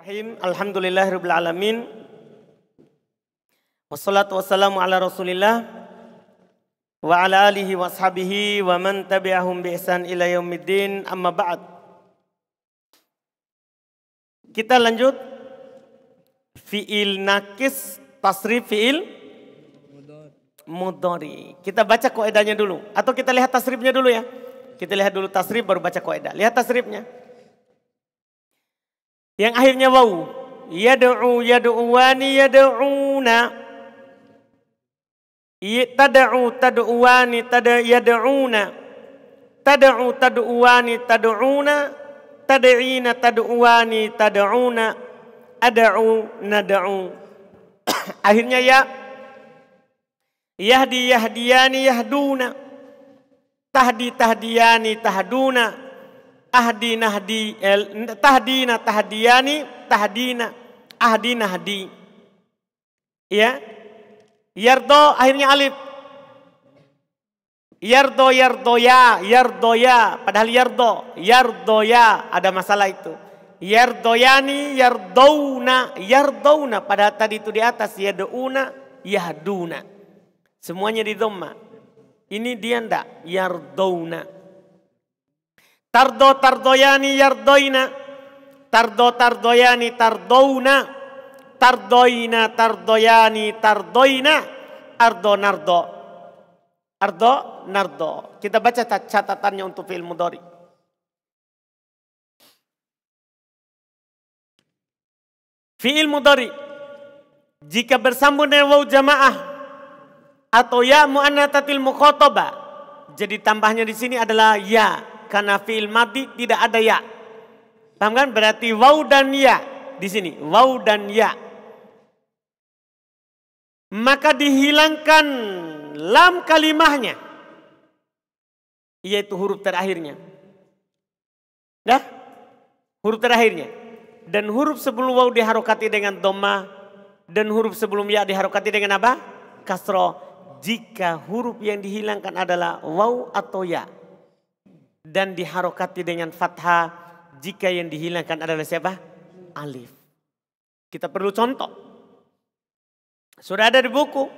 Bismillahirrahmanirrahim. Alhamdulillahirabbil alamin. Wassalatu wassalamu ala Rasulillah wa ala alihi washabihi wa man tabi'ahum bi ihsan ila yaumiddin. Amma ba'd. Kita lanjut fiil nakis tasrif fiil mudhari. Kita baca kaidahnya dulu atau kita lihat tasrifnya dulu ya. Kita lihat dulu tasrif baru baca kaidah. Lihat tasrifnya yang akhirnya wau yad'u yad'uwani yad'una tad'u tad'uwani tad yad'una tad'u tad'uwani tad'una tad'ina tad'uwani tad'una ad'u nad'u akhirnya ya yahdi yahdiyani yahduna tahdi tahdiyani tahduna ahdi nahdi el, tahdina tahdi tahdina ahdi nahdi ya yardo akhirnya alif yardo yardo ya yardo ya padahal yardo yardo ya ada masalah itu yardoyani yardouna yardouna padahal tadi itu di atas yadouna yahduna semuanya di doma ini dia ndak yardouna Tardo tardoyani yardoina. Tardo tardoyani tardouna. Tardoina tardoyani tardoina. Ardo nardo. Ardo nardo. Kita baca catatannya untuk film Mudori. Fi'il mudari. Jika bersambung dengan waw jamaah atau ya mu'annatatil mukhotoba. Jadi tambahnya di sini adalah ya karena fi'il mati tidak ada ya. Paham kan? Berarti waw dan ya di sini. Waw dan ya. Maka dihilangkan lam kalimahnya. Yaitu huruf terakhirnya. Dah? Huruf terakhirnya. Dan huruf sebelum waw diharokati dengan doma. Dan huruf sebelum ya diharokati dengan apa? Kasro. Jika huruf yang dihilangkan adalah waw atau ya dan diharokati dengan fathah jika yang dihilangkan adalah siapa? Alif. Kita perlu contoh. Sudah ada di buku.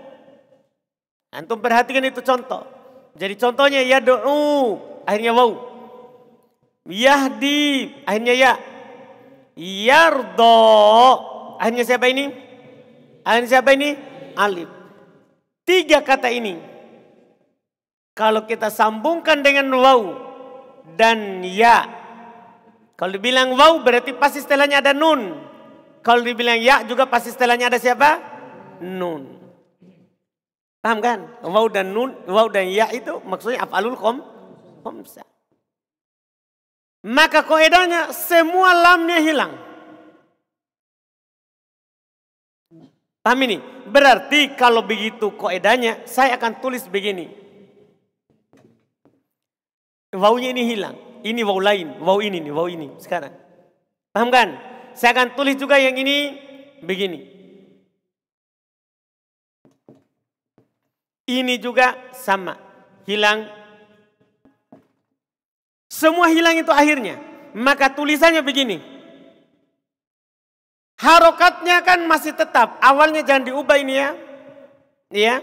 Antum perhatikan itu contoh. Jadi contohnya ya do'u. Akhirnya waw. Yahdi. Akhirnya ya. Yardo. Akhirnya siapa ini? Akhirnya siapa ini? Alif. Tiga kata ini. Kalau kita sambungkan dengan waw dan ya. Kalau dibilang waw berarti pasti setelahnya ada nun. Kalau dibilang ya juga pasti setelahnya ada siapa? Nun. Paham kan? Waw dan nun, waw dan ya itu maksudnya afalul kom, komsa. Maka koedahnya semua lamnya hilang. Paham ini? Berarti kalau begitu koedahnya saya akan tulis begini. Waunya ini hilang. Ini wau lain. Wau ini nih, wau ini sekarang. Paham kan? Saya akan tulis juga yang ini begini. Ini juga sama. Hilang. Semua hilang itu akhirnya. Maka tulisannya begini. Harokatnya kan masih tetap. Awalnya jangan diubah ini ya. Ya.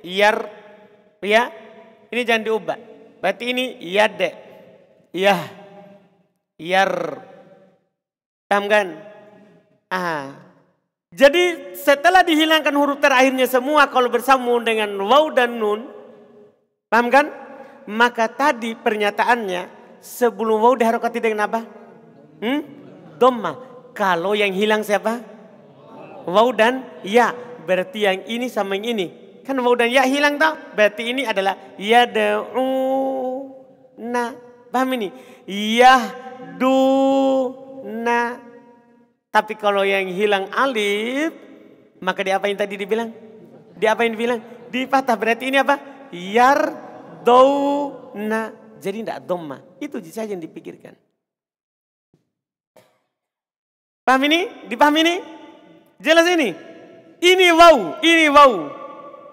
Yar. Ya. Ini jangan diubah. Berarti ini yad. Ya. Yar. Paham kan? Ah. Jadi setelah dihilangkan huruf terakhirnya semua kalau bersambung dengan waw dan nun. Paham kan? Maka tadi pernyataannya sebelum waw diharokati dengan apa? Hmm? doma. Kalau yang hilang siapa? Waw dan ya. Berarti yang ini sama yang ini. Kan waw dan ya hilang tau. Berarti ini adalah yad'u na. Paham ini? Yahduna. Tapi kalau yang hilang alif, maka diapain tadi dibilang? Diapain bilang? Dipatah. Berarti ini apa? Yar, na Jadi tidak doma. Itu saja yang dipikirkan. Paham ini? Dipahami ini? Jelas ini? Ini wow, ini wow.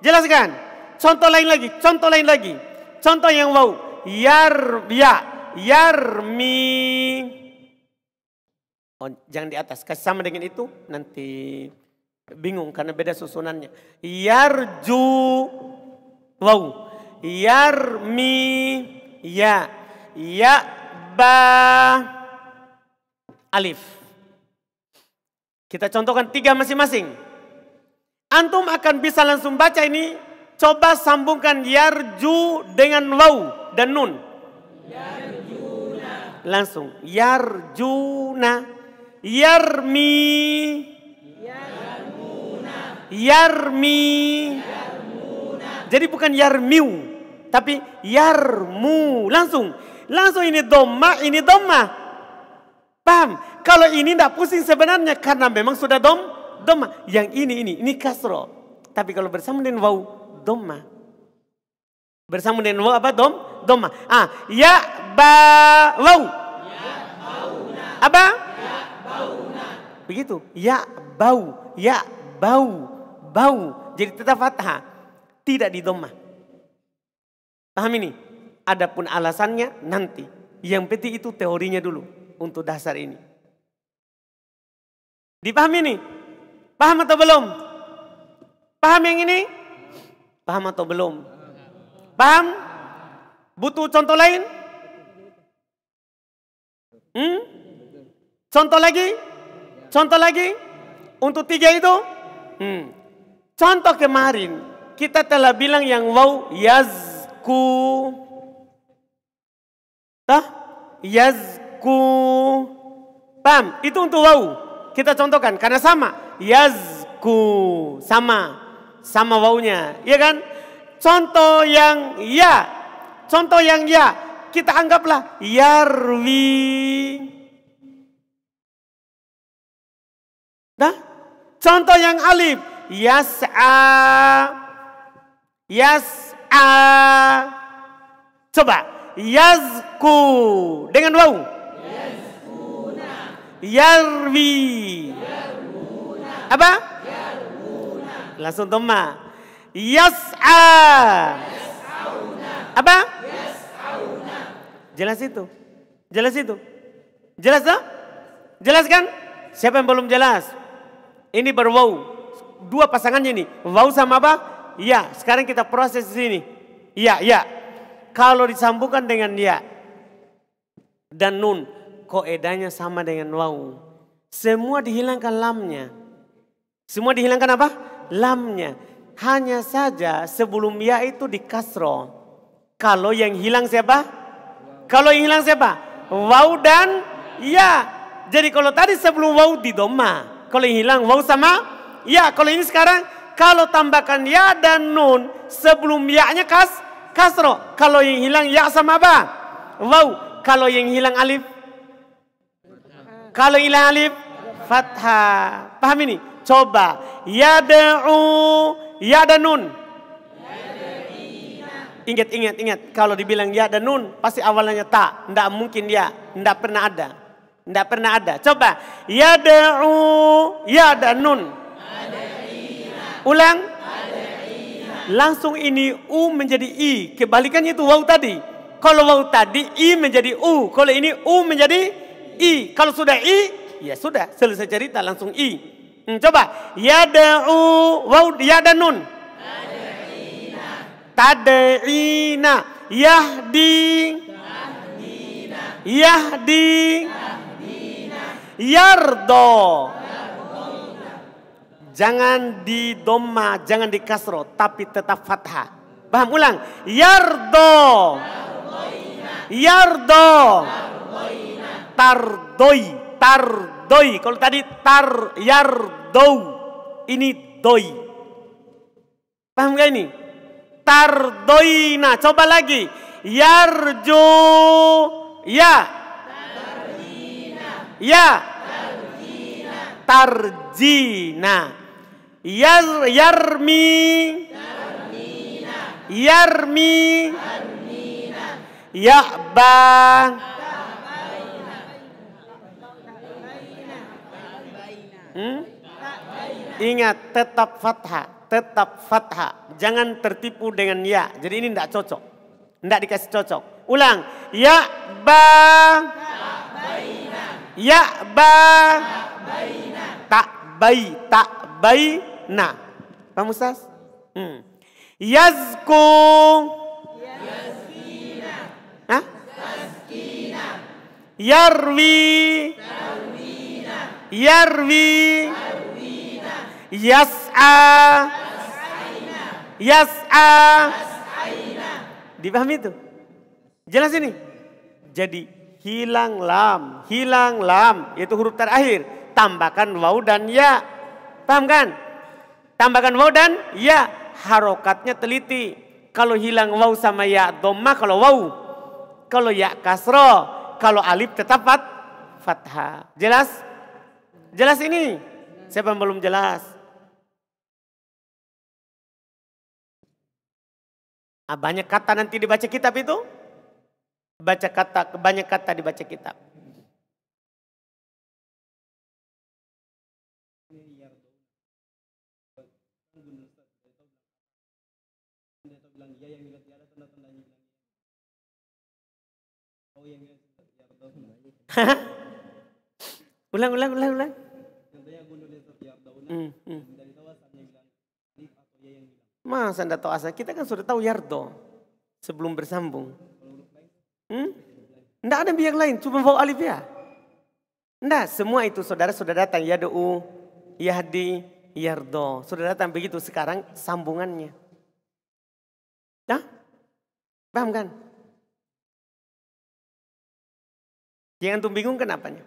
Jelaskan. Contoh lain lagi, contoh lain lagi. Contoh yang wow yarbia ya, yarmi oh, jangan di atas kasih sama dengan itu nanti bingung karena beda susunannya yarju wow yarmi ya ya ba alif kita contohkan tiga masing-masing antum akan bisa langsung baca ini Coba sambungkan yarju dengan waw dan nun. Yarjuna. Langsung. Yarjuna. Yarmi. Yarmuna. Yarmi. Yarmuna. Jadi bukan yarmiu. Tapi yarmu. Langsung. Langsung ini doma, ini doma. Paham? Kalau ini tidak pusing sebenarnya karena memang sudah dom, doma. Yang ini, ini, ini kasro. Tapi kalau bersama dengan wau, doma Bersama dengan waw apa? Dom, doma Ah, ya ba waw. Ya Apa? Ya bauna. Begitu. Ya bau, ya bau, bau. Jadi tetap fathah. Tidak di doma Paham ini? Adapun alasannya nanti. Yang penting itu teorinya dulu untuk dasar ini. Dipahami ini? Paham atau belum? Paham yang ini? Paham atau belum? Paham? Butuh contoh lain? Hmm? Contoh lagi? Contoh lagi? Untuk tiga itu? Hmm. Contoh kemarin, kita telah bilang yang wow, yazku. Tah? Yazku. Paham? Itu untuk wow. Kita contohkan karena sama. Yazku. Sama sama baunya, ya kan? Contoh yang ya, contoh yang ya, kita anggaplah yarwi. Nah, contoh yang alif, yas'a. Yas'a. Coba, Yasku dengan wau. Yarwi. Yarwuna. Apa? Langsung doma. Yas'a. Ah. Apa? Yas'auna. Jelas itu. Jelas itu. Jelas tak? Jelas kan? Siapa yang belum jelas? Ini berwau. Dua pasangannya nih. Wau sama apa? Ya. Sekarang kita proses sini. Ya, ya. Kalau disambungkan dengan ya dan nun, koedanya sama dengan wau. Semua dihilangkan lamnya. Semua dihilangkan apa? lamnya. Hanya saja sebelum ya itu di kasro. Kalau yang hilang siapa? Kalau yang hilang siapa? Wow dan ya. Jadi kalau tadi sebelum wow di doma. Kalau yang hilang wow sama ya. Kalau ini sekarang kalau tambahkan ya dan nun sebelum ya-nya kas kasro. Kalau yang hilang ya sama apa? Wow. Kalau yang hilang alif? Kalau hilang alif? Fathah. Paham ini? Coba. ya Yada'u. Yada'nun. Ingat, ingat, ingat. Kalau dibilang ya dan nun, pasti awalnya tak. Tidak mungkin dia, Tidak pernah ada. Tidak pernah ada. Coba. Ya da'u, ya dan nun. Ulang. Langsung ini U menjadi I. Kebalikannya itu wau tadi. Kalau wau tadi I menjadi U. Kalau ini U menjadi I. Kalau sudah I, ya sudah. Selesai cerita langsung I. Hmm, coba yada'u waw nun. Tad'ina. Yahdi. Tahdina. Yahdi. Tahdina. Yardo. Tahdina. Jangan di doma, jangan di kasro, tapi tetap fathah. Paham ulang? Yardo. Yardo. Tardoi. Tardoi doi. Kalau tadi tar yar dou, ini doi. Paham gak ini? Tar doi. Nah, Coba lagi. Yarjo ya. Tarjina. Ya. Tarjina. Tarjina. Yar yarmi. Tarjina. Yarmi. Tarjina. bang. Tarjina. Hmm? Ingat tetap fathah, tetap fathah. Jangan tertipu dengan ya. Jadi ini tidak cocok. Tidak dikasih cocok. Ulang. Ya ba. Ya ba. Tak bayi, tak bayi na. Pak Mustas? Hmm. Yazku. Yazkina. Yarwi. Yarwi. Yas'a. Yas'a. Dipahami itu? Jelas ini? Jadi hilang lam, hilang lam, itu huruf terakhir. Tambahkan waw dan ya. Paham kan? Tambahkan waw dan ya. Harokatnya teliti. Kalau hilang waw sama ya doma kalau waw. Kalau ya kasro. Kalau alif tetap fat fathah. Jelas? Jelas ini? Siapa yang belum jelas? Nah, banyak kata nanti dibaca kitab itu. Baca kata, banyak kata dibaca kitab. ulang, ulang, ulang, ulang. Hmm, Masa anda tahu asal? Kita kan sudah tahu yardo sebelum bersambung. Hmm? Nggak ada yang lain, cuma bawa alif ya. semua itu saudara sudah datang. Ya do'u, yahdi, yardo. Sudah datang begitu. Sekarang sambungannya. Nah, paham kan? Jangan tuh bingung kenapanya.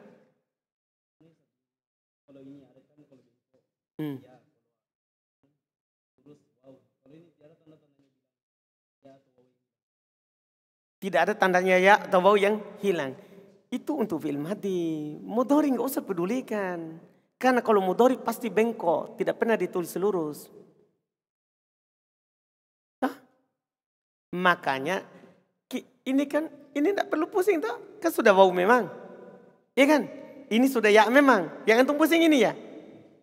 Tidak ada tandanya ya atau bau yang hilang. Itu untuk film madi. Mudhari nggak usah pedulikan. Karena kalau mudhari pasti bengkok, tidak pernah ditulis lurus. Hah? Makanya ini kan ini tidak perlu pusing toh kan sudah bau memang Iya kan ini sudah ya memang yang antum pusing ini ya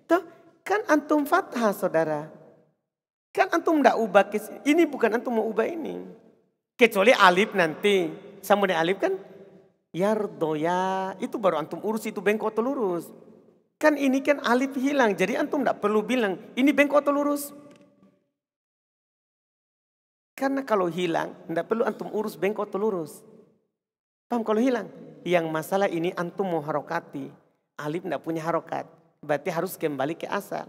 toh Kan antum fathah saudara. Kan antum tidak ubah. Ini bukan antum mau ubah ini. Kecuali alif nanti. Sama dengan alif kan. Yardo ya. Itu baru antum urus itu bengkok atau lurus. Kan ini kan alif hilang. Jadi antum tidak perlu bilang. Ini bengkok atau lurus. Karena kalau hilang. Tidak perlu antum urus bengkok atau lurus. Paham kalau hilang? Yang masalah ini antum mau harokati. Alif tidak punya harokat berarti harus kembali ke asal.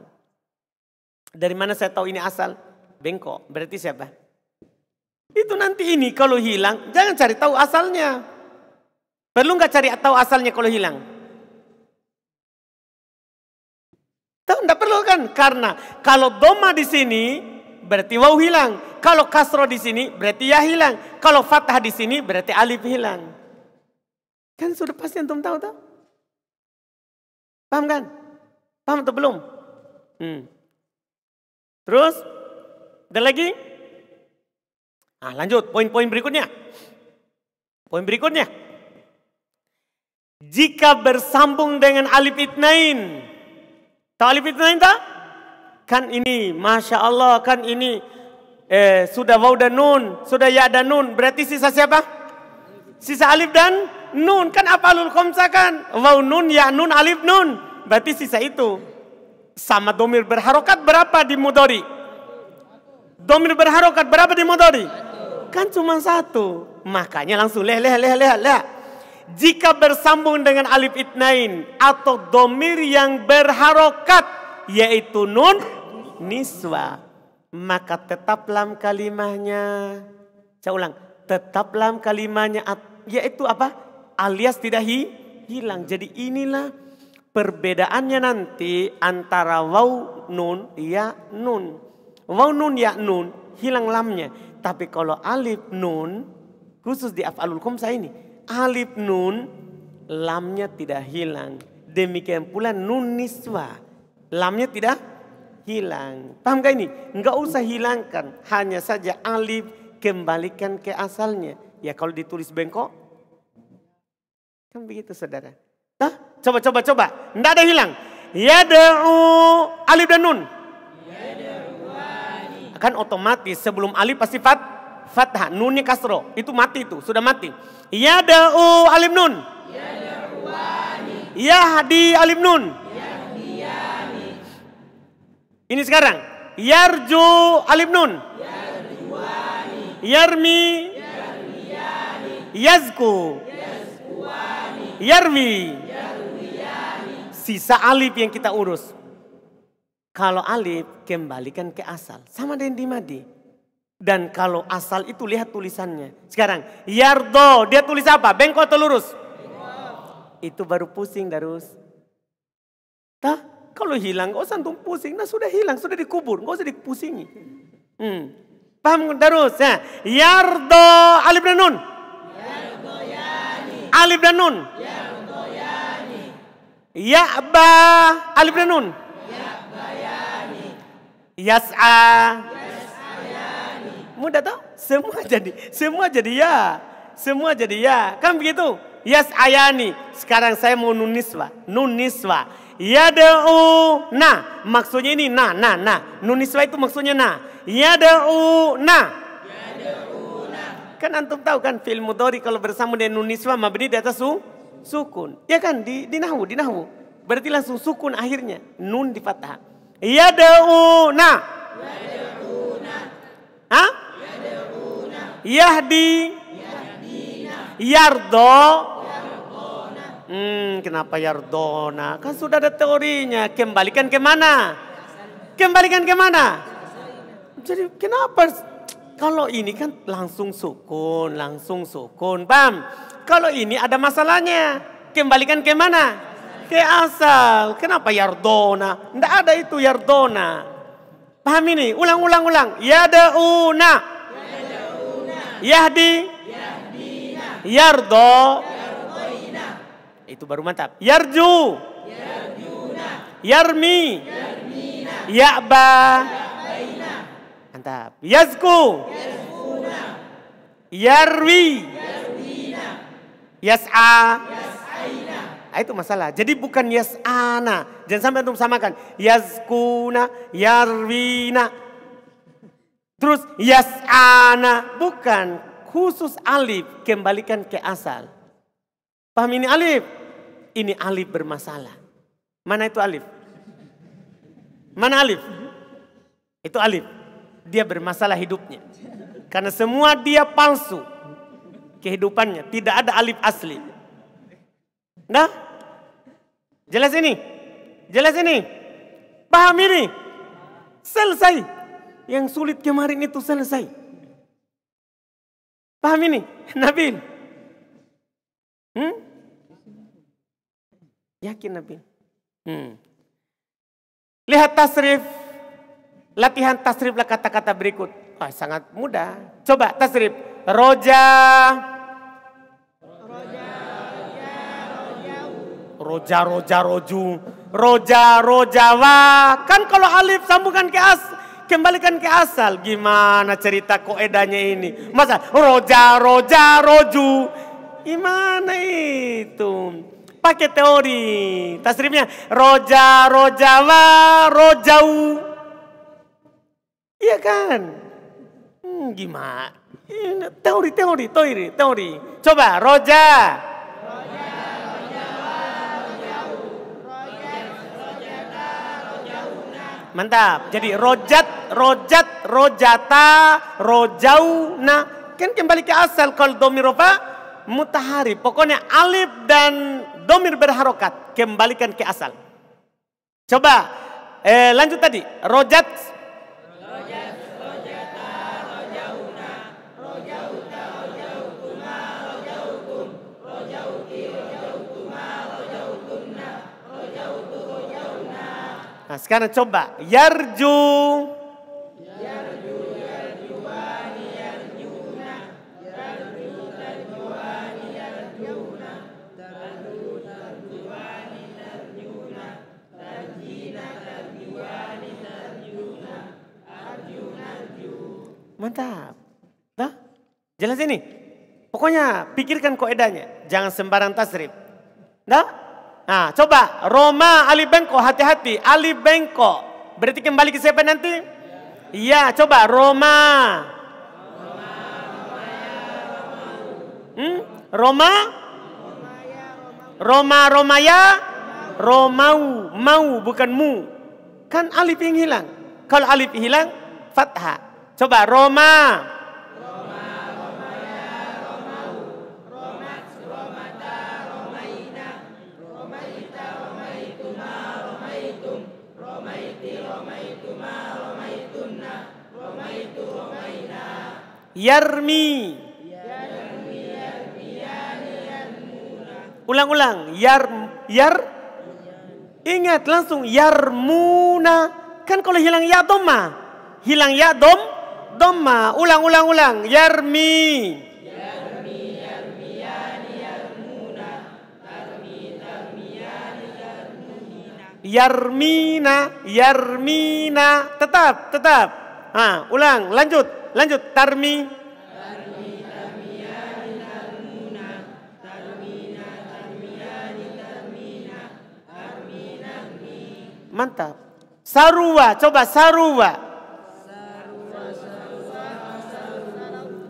Dari mana saya tahu ini asal? Bengkok. Berarti siapa? Itu nanti ini kalau hilang, jangan cari tahu asalnya. Perlu nggak cari tahu asalnya kalau hilang? Tahu nggak perlu kan? Karena kalau doma di sini berarti wau hilang. Kalau kasro di sini berarti ya hilang. Kalau fathah di sini berarti alif hilang. Kan sudah pasti antum tahu tahu. Paham kan? Paham atau belum? Hmm. Terus, ada lagi? Nah, lanjut, poin-poin berikutnya. Poin berikutnya. Jika bersambung dengan alif itnain. Tahu alif itnain tak? Kan ini, Masya Allah, kan ini. Eh, sudah waw dan nun, sudah ya dan nun. Berarti sisa siapa? Sisa alif dan nun. Kan apa alul khomsa kan? Waw nun, ya nun, alif nun berarti sisa itu. Sama domir berharokat berapa di mudori? Domir berharokat berapa di mudori? Kan cuma satu. Makanya langsung leh leh leh leh leh. Jika bersambung dengan alif itnain atau domir yang berharokat yaitu nun niswa maka tetap lam kalimahnya. Saya ulang, tetap lam kalimahnya yaitu apa? Alias tidak hi, hilang. Jadi inilah perbedaannya nanti antara waw nun ya nun. Waw nun ya nun hilang lamnya. Tapi kalau alif nun khusus di af'alul khumsah ini alif nun lamnya tidak hilang. Demikian pula nun niswa lamnya tidak hilang. Paham gak ini? Enggak usah hilangkan, hanya saja alif kembalikan ke asalnya. Ya kalau ditulis bengkok kan begitu saudara. Tah? Coba, coba, coba. Tidak ada hilang. Yada'u alif dan nun. Kan otomatis sebelum alif pasti fat, fathah. Nunnya kasro. Itu mati itu. Sudah mati. Yada'u alif nun. Yahdi alif nun. Ini sekarang. Yarju alif nun. Yarmi. Yarmi. Yazku. Yarwi sisa alif yang kita urus. Kalau alif kembalikan ke asal. Sama dengan di madi. Dan kalau asal itu lihat tulisannya. Sekarang yardo dia tulis apa? Bengkok atau lurus? Itu baru pusing darus. Tah, kalau hilang gak usah antum pusing. Nah sudah hilang, sudah dikubur. Gak usah dipusingi. Hmm. Paham darus? Ya. Yardo alif dan nun. Yardo yani. Alif dan nun. Yardo. Ya'ba alif dan nun. Ya'bayani. Yas'a. Yas'ayani. Mudah toh? Semua jadi, semua jadi ya. Semua jadi ya. Kan begitu? Yas'ayani. Sekarang saya mau Nuniswa, Nuniswa. Ya niswa. Yada'u na. Maksudnya ini na, na, na. Nuniswa itu maksudnya na. Yada'u na. Yada'u na. Kan antum tahu kan film mudori kalau bersama dengan Nuniswa, mabri di atas u? sukun. Ya kan di di nahwu, di nahwu. Berarti langsung sukun akhirnya. Nun di fathah. Yada'una. Yada'una. Hah? Yada'una. Yahdi. Yardo. Hmm, kenapa Yardona? Kan sudah ada teorinya. Kembalikan ke mana? Kembalikan ke mana? Jadi kenapa kalau ini kan langsung sukun, langsung sukun, bam kalau ini ada masalahnya, kembalikan ke mana? Ke asal. Kenapa yardona? Tidak ada itu yardona. Paham ini? Ulang, ulang, ulang. Yadauna. Yahdi. Yardo. Itu baru mantap. Yarju. Yarmi. Ya Ya'ba. Mantap. Yazku. Yarwi. Yas'a. Yas'aina. Ah, itu masalah. Jadi bukan yas'ana. Jangan sampai antum samakan. Yazkuna, yarwina. Terus yas'ana. Bukan. Khusus alif. Kembalikan ke asal. Paham ini alif? Ini alif bermasalah. Mana itu alif? Mana alif? Itu alif. Dia bermasalah hidupnya. Karena semua dia palsu kehidupannya. Tidak ada alif asli. Nah, jelas ini? Jelas ini? Paham ini? Selesai. Yang sulit kemarin itu selesai. Paham ini? Nabi, Hmm? Yakin Nabi, Hmm. Lihat tasrif. Latihan tasriflah kata-kata berikut. Oh, sangat mudah. Coba tasrif. Roja. roja roja roju roja rojawa kan kalau alif sambungkan ke as kembalikan ke asal gimana cerita koedanya ini masa roja roja roju gimana itu pakai teori tasrifnya roja rojawa rojau iya kan hmm, gimana teori teori teori teori coba roja Mantap. Jadi rojat, rojat, rojata, rojau, rojauna. Kan kembali ke asal kalau domir apa? Mutahari. Pokoknya alif dan domir berharokat. Kembalikan ke asal. Coba eh, lanjut tadi. Rojat Nah, sekarang coba yarju. Mantap. Nah, jelas ini. Pokoknya pikirkan koedanya. Jangan sembarang tasrif. Nah, Nah, coba Roma Ali Bengko hati-hati. Ali Bengko. Berarti kembali ke siapa nanti? Iya, ya, coba Roma. Roma, Roma, hmm? Roma? Roma, ya? Romau, mau bukan mu. Kan alif yang hilang. Kalau alif hilang, fathah. Coba Roma. Yarmi. Ulang-ulang. Yar, yar. Ingat langsung yarmuna. Kan kalau hilang ya doma. Hilang ya dom, doma. Ulang-ulang ulang. Yarmi. Yarmina, yarmina. Tetap, tetap. Ah, ulang, lanjut. Lanjut, tarmi. Mantap. Sarua, coba sarua.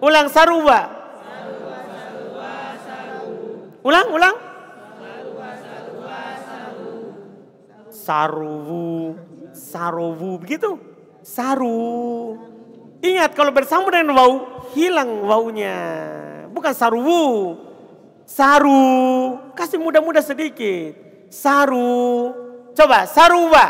Ulang sarua. Ulang, ulang. Saruwu, saruwu, begitu. Saru. Ingat kalau bersambut dengan wau, hilang waunya. Bukan sarwu. Saru. Kasih muda-muda sedikit. Saru. Coba saruwa.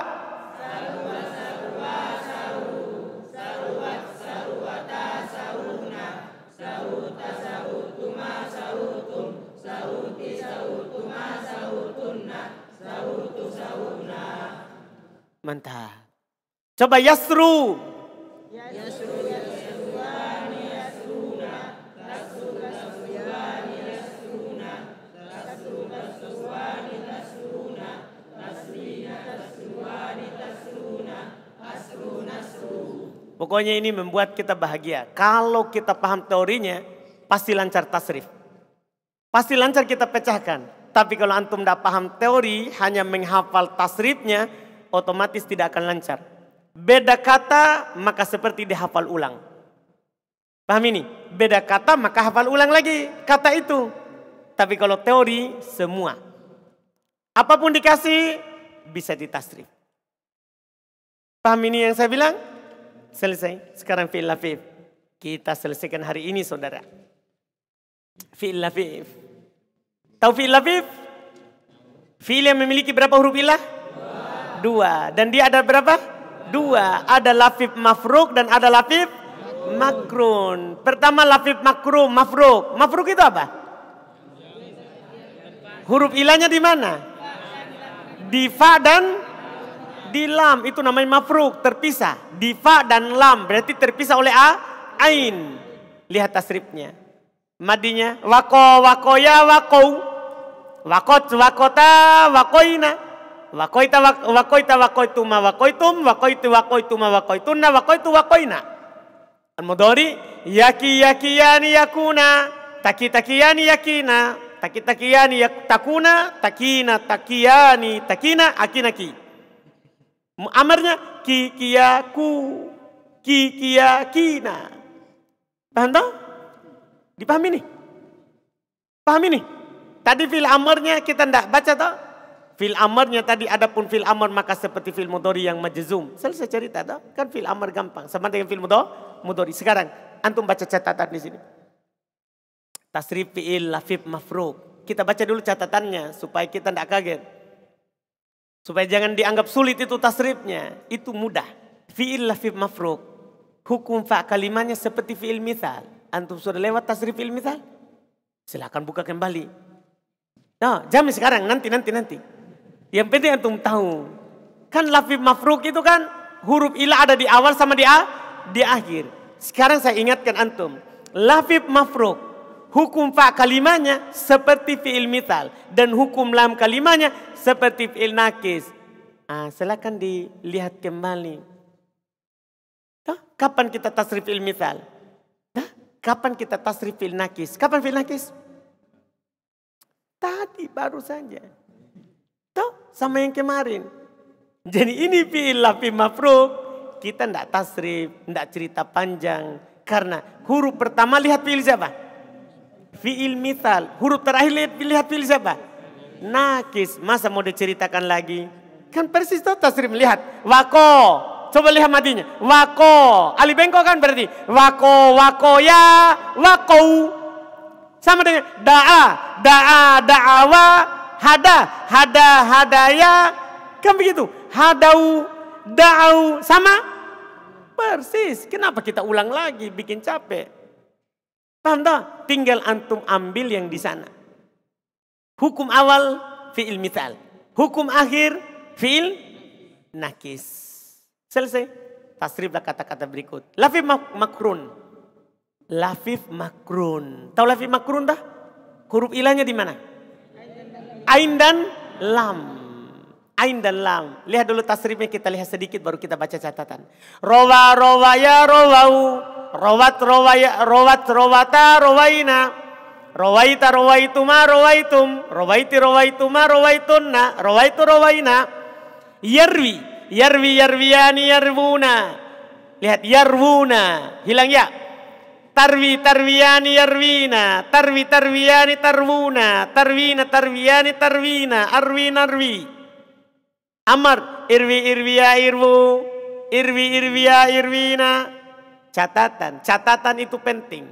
saru. Mantap. Coba yasru. Yasru. Pokoknya ini membuat kita bahagia. Kalau kita paham teorinya, pasti lancar tasrif. Pasti lancar kita pecahkan. Tapi kalau antum tidak paham teori, hanya menghafal tasrifnya, otomatis tidak akan lancar. Beda kata, maka seperti dihafal ulang. Paham ini? Beda kata, maka hafal ulang lagi kata itu. Tapi kalau teori, semua. Apapun dikasih, bisa ditasrif. Paham ini yang saya bilang? Selesai. Sekarang fi'il lafif. Kita selesaikan hari ini saudara. Fi'il lafif. Tahu fi'il lafif? Fi'il yang memiliki berapa huruf ilah? Dua. Dan dia ada berapa? Dua. Ada lafif mafruk dan ada lafif makrun. Pertama lafif makrun, mafruk. Mafruk itu apa? Huruf ilahnya di mana? Di fa dan di lam itu namanya mafruk, terpisah. Di fa dan lam berarti terpisah oleh a, ain. Lihat tasrifnya. Madinya wako wakoya wakou. Wakot wakota wakoina. Wakoita wakoita wakoituma wakoitum wakoitu wakoituma wakoitunna wakoitu wakoina. Al-Mudhari yaki yani yakuna taki yani yakina taki takiyani yak takuna takina takiyani takina akina Taki. Amarnya kikiaku kikiakina ki Paham tak? Dipahami nih? Pahami nih? Tadi fil amarnya kita ndak baca toh Fil amarnya tadi adapun fil amar maka seperti fil mudori yang majzum. Selesai cerita toh Kan fil amar gampang sama dengan fil mudori. Sekarang antum baca catatan di sini. Tasrif fi'il lafif mafruk. Kita baca dulu catatannya supaya kita ndak kaget. Supaya jangan dianggap sulit itu tasrifnya. Itu mudah. Fi'il lafif mafruk. Hukum fa kalimatnya seperti fi'il misal. Antum sudah lewat tasrif fi'il misal? Silahkan buka kembali. no nah, jam sekarang. Nanti, nanti, nanti. Yang penting antum tahu. Kan lafif mafruk itu kan huruf ilah ada di awal sama di, a di akhir. Sekarang saya ingatkan antum. Lafif mafruk Hukum fa kalimanya seperti fi'il mital. Dan hukum lam kalimanya seperti fi'il nakis. Ah, silakan dilihat kembali. Tuh, kapan kita tasrif fi'il mital? Tuh, kapan kita tasrif fi'il nakis? Kapan fi'il nakis? Tadi baru saja. Tuh, sama yang kemarin. Jadi ini fi'il lafi mafruk. Kita tidak tasrif, tidak cerita panjang. Karena huruf pertama lihat fi'il siapa? Fi'il misal. Huruf terakhir lihat, lihat fi'il siapa? Nakis. Masa mau diceritakan lagi? Kan persis tuh tasrim. Lihat. Wako. Coba lihat matinya. Wako. Ali bengko kan berarti. Wako, wako ya, wako. Sama dengan da'a, da'a, da'awa, hada, hada, hadaya. Kan begitu. Hadau, da'au. Sama? Persis. Kenapa kita ulang lagi? Bikin capek. Tanda tinggal antum ambil yang di sana. Hukum awal fi'il mital Hukum akhir fi'il nakis. Selesai. Tasriflah kata-kata berikut. Lafif makrun. Lafif makrun. Tahu lafif makrun dah? Huruf ilahnya di mana? Ain dan lam. Ain dan lam. Lihat dulu tasrifnya kita lihat sedikit baru kita baca catatan. Rawa rawa ya rawau. Rawat rawaya rawat rawata rawaina. Rawaita rawaituma rawaitum. Rawaiti rawaituma rawaitunna. Rawaitu rawaina. Yarwi. Yarwi yarwiyani yarwuna. Lihat yarwuna. Hilang ya. Tarwi tarwiyani yarwina. Tarwi tarwiyani tarwuna. Tarwina tarwiyani tarwina. Arwin arwi. Amar irwi irwiya irwu. Irwi irwiya irwina catatan. Catatan itu penting.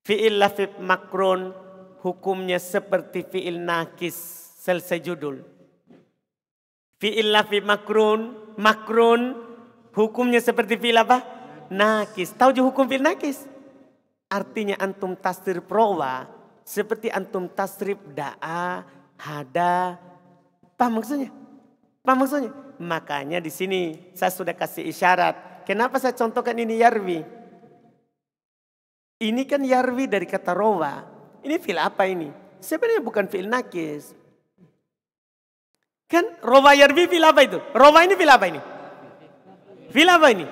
Fi'il lafif makrun hukumnya seperti fi'il nakis selesai judul. Fi'il lafif makrun, makrun hukumnya seperti fi'il apa? Nakis. Tahu juga hukum fi'il nakis? Artinya antum tasrif prowa seperti antum tasrif da'a, hada. apa maksudnya? apa maksudnya? Makanya di sini saya sudah kasih isyarat Kenapa saya contohkan ini Yarwi? Ini kan Yarwi dari kata rowa. Ini fil apa ini? Sebenarnya bukan fil nakis. Kan rowa Yarwi fil apa itu? Rowa ini fil apa ini? Fil apa ini?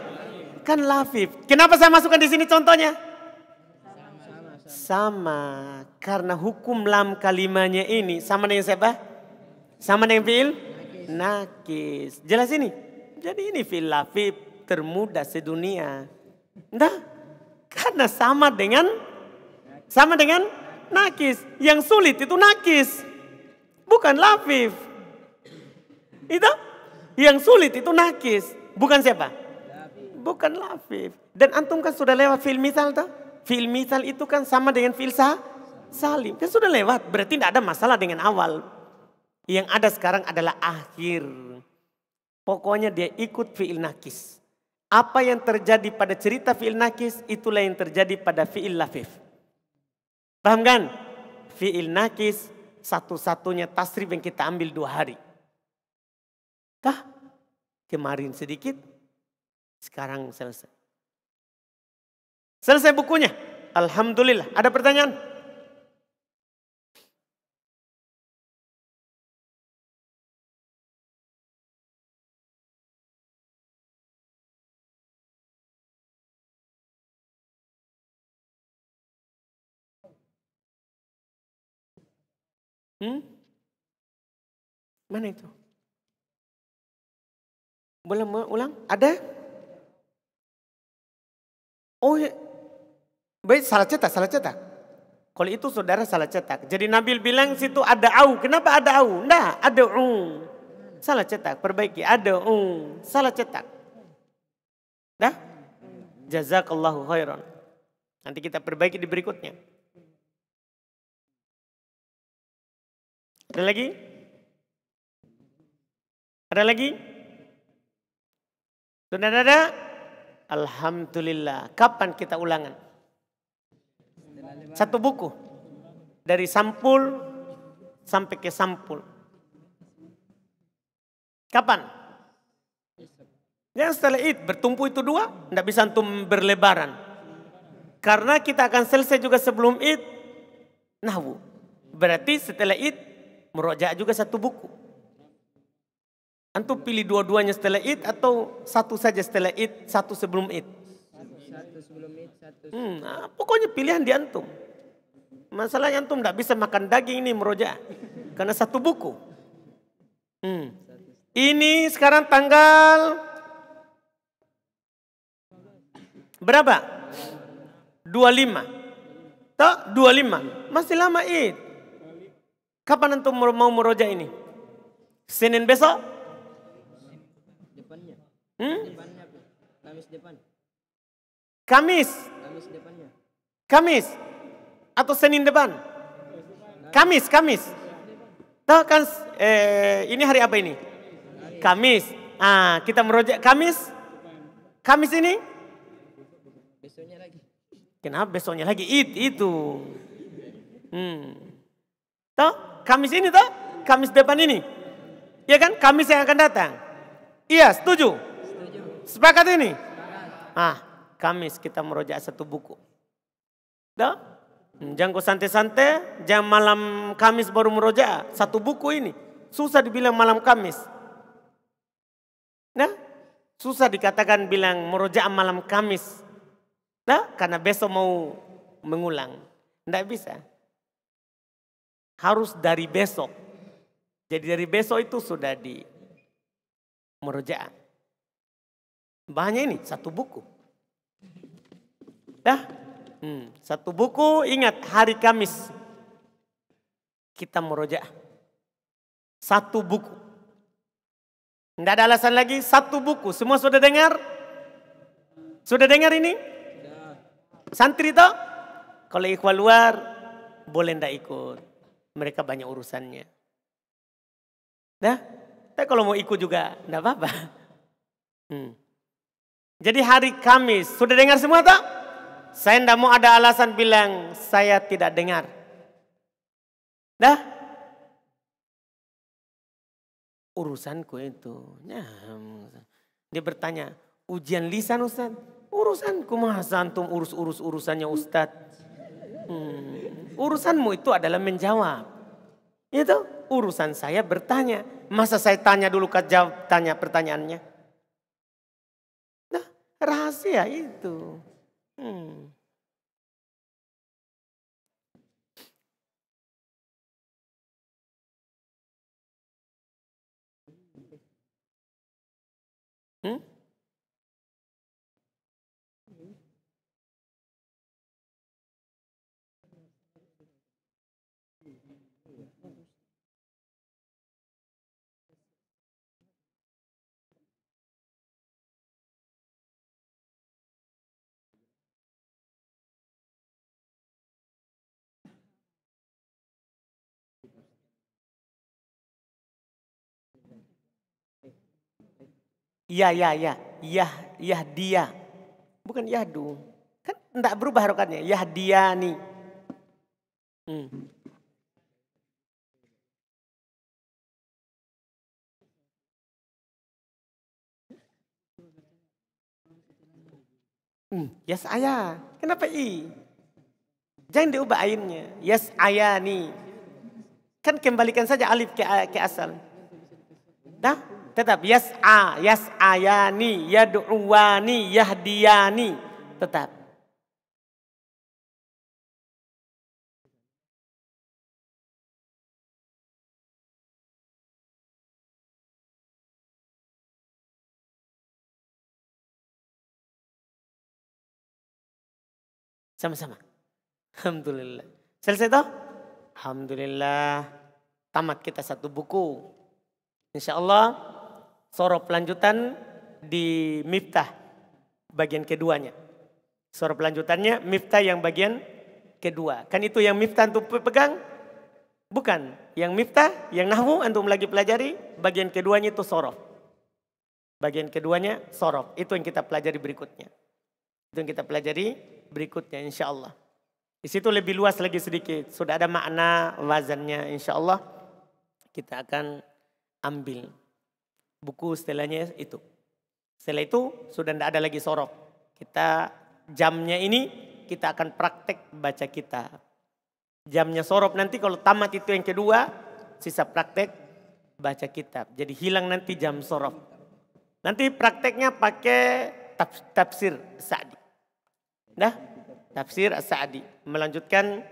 Kan lafif. Kenapa saya masukkan di sini contohnya? Sama, Karena hukum lam kalimanya ini sama dengan siapa? Sama dengan fil? Nakis. Jelas ini? Jadi ini fil lafif termuda sedunia. Nah, karena sama dengan sama dengan nakis. Yang sulit itu nakis. Bukan lafif. Itu yang sulit itu nakis. Bukan siapa? Bukan lafif. Dan antum kan sudah lewat film misal tuh. Film misal itu kan sama dengan filsa salim. Kan sudah lewat. Berarti tidak ada masalah dengan awal. Yang ada sekarang adalah akhir. Pokoknya dia ikut fi'il nakis. Apa yang terjadi pada cerita fi'il nakis, itulah yang terjadi pada fi'il lafif. Paham kan? Fi'il nakis satu-satunya tasrif yang kita ambil dua hari. Kah? Kemarin sedikit, sekarang selesai. Selesai bukunya. Alhamdulillah. Ada pertanyaan? Hmm? Mana itu? Boleh ulang? Ada? Oh, ya. baik salah cetak, salah cetak. Kalau itu saudara salah cetak. Jadi Nabil bilang situ ada au. Kenapa ada au? Nah, ada u. Salah cetak, perbaiki. Ada u. Salah cetak. Dah? Jazakallahu khairan. Nanti kita perbaiki di berikutnya. Ada lagi? Ada lagi? Sudah ada? Alhamdulillah. Kapan kita ulangan? Satu buku. Dari sampul sampai ke sampul. Kapan? Yang setelah itu bertumpu itu dua, tidak bisa untuk berlebaran. Karena kita akan selesai juga sebelum itu. Nahwu. Berarti setelah itu merojak juga satu buku. Antum pilih dua-duanya setelah id atau satu saja setelah id, satu sebelum id? Satu sebelum id, satu. Hmm, nah, pokoknya pilihan di antum. Masalahnya antum tidak bisa makan daging ini merojak karena satu buku. Hmm. Ini sekarang tanggal berapa? 25. Tak 25. Masih lama id. Kapan antum mau meroja ini? Senin besok? Depannya. Hmm? Depannya. Kamis depan. Kamis. Kamis depannya. Kamis. Atau Senin depan? Kamis, Kamis. Tahu kan eh, ini hari apa ini? Kamis. Ah, kita merojak Kamis. Kamis ini? Besoknya lagi. Kenapa besoknya lagi? itu. Hmm. Tahu? Kamis ini toh? Kamis depan ini. iya kan? Kamis yang akan datang. Iya, setuju. setuju. Sepakat ini? Sepakat. Ah, Kamis kita merojak satu buku. Dah? Jangan kau santai-santai, jam malam Kamis baru merojak satu buku ini. Susah dibilang malam Kamis. Nah, susah dikatakan bilang merojak malam Kamis. Nah, karena besok mau mengulang. Tidak bisa harus dari besok. Jadi dari besok itu sudah di merujaan. Bahannya ini satu buku. dah, hmm, satu buku ingat hari Kamis kita merujak satu buku. Tidak ada alasan lagi satu buku. Semua sudah dengar? Sudah dengar ini? Santri toh? Kalau ikhwan luar boleh ndak ikut mereka banyak urusannya. Nah, tapi kalau mau ikut juga enggak apa-apa. Hmm. Jadi hari Kamis, sudah dengar semua tak? Saya enggak mau ada alasan bilang saya tidak dengar. Dah? Urusanku itu. Ya, dia bertanya, ujian lisan Ustaz? Urusanku mah santum urus-urus urusannya Ustaz? Hmm. Urusanmu itu adalah menjawab. Itu urusan saya bertanya. Masa saya tanya dulu ke jawab tanya pertanyaannya? Nah, rahasia itu. Hmm. Ya, ya, ya. Yah, yah dia, Bukan Yahdu. Kan enggak berubah harokatnya. Yahdiani. Hmm. Hmm, yes ayah. Kenapa i? Jangan diubah ainnya. Yes ayah nih, Kan kembalikan saja alif ke, ke asal. Dah? Tetap yas'a, yas'ayani, yad'uwani, yahdiyani. Tetap. Sama-sama. Alhamdulillah. Selesai toh? Alhamdulillah. Tamat kita satu buku. Insya Allah sorop lanjutan di miftah bagian keduanya. Sorop lanjutannya miftah yang bagian kedua. Kan itu yang miftah untuk pegang? Bukan. Yang miftah, yang nahwu untuk lagi pelajari, bagian keduanya itu sorof. Bagian keduanya sorof. Itu yang kita pelajari berikutnya. Itu yang kita pelajari berikutnya insya Allah. Di situ lebih luas lagi sedikit. Sudah ada makna wazannya insya Allah kita akan ambil buku setelahnya itu. Setelah itu sudah tidak ada lagi sorok. Kita jamnya ini kita akan praktek baca kita. Jamnya sorok nanti kalau tamat itu yang kedua, sisa praktek baca kitab. Jadi hilang nanti jam sorok. Nanti prakteknya pakai tafsir Sa'di. Nah, tafsir Sa'di. Melanjutkan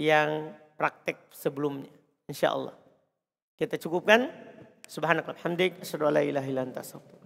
yang praktek sebelumnya. Insya Allah. Kita cukupkan. Subhanak hamdik, asyhadu an la ilaha illa anta astaghfiruka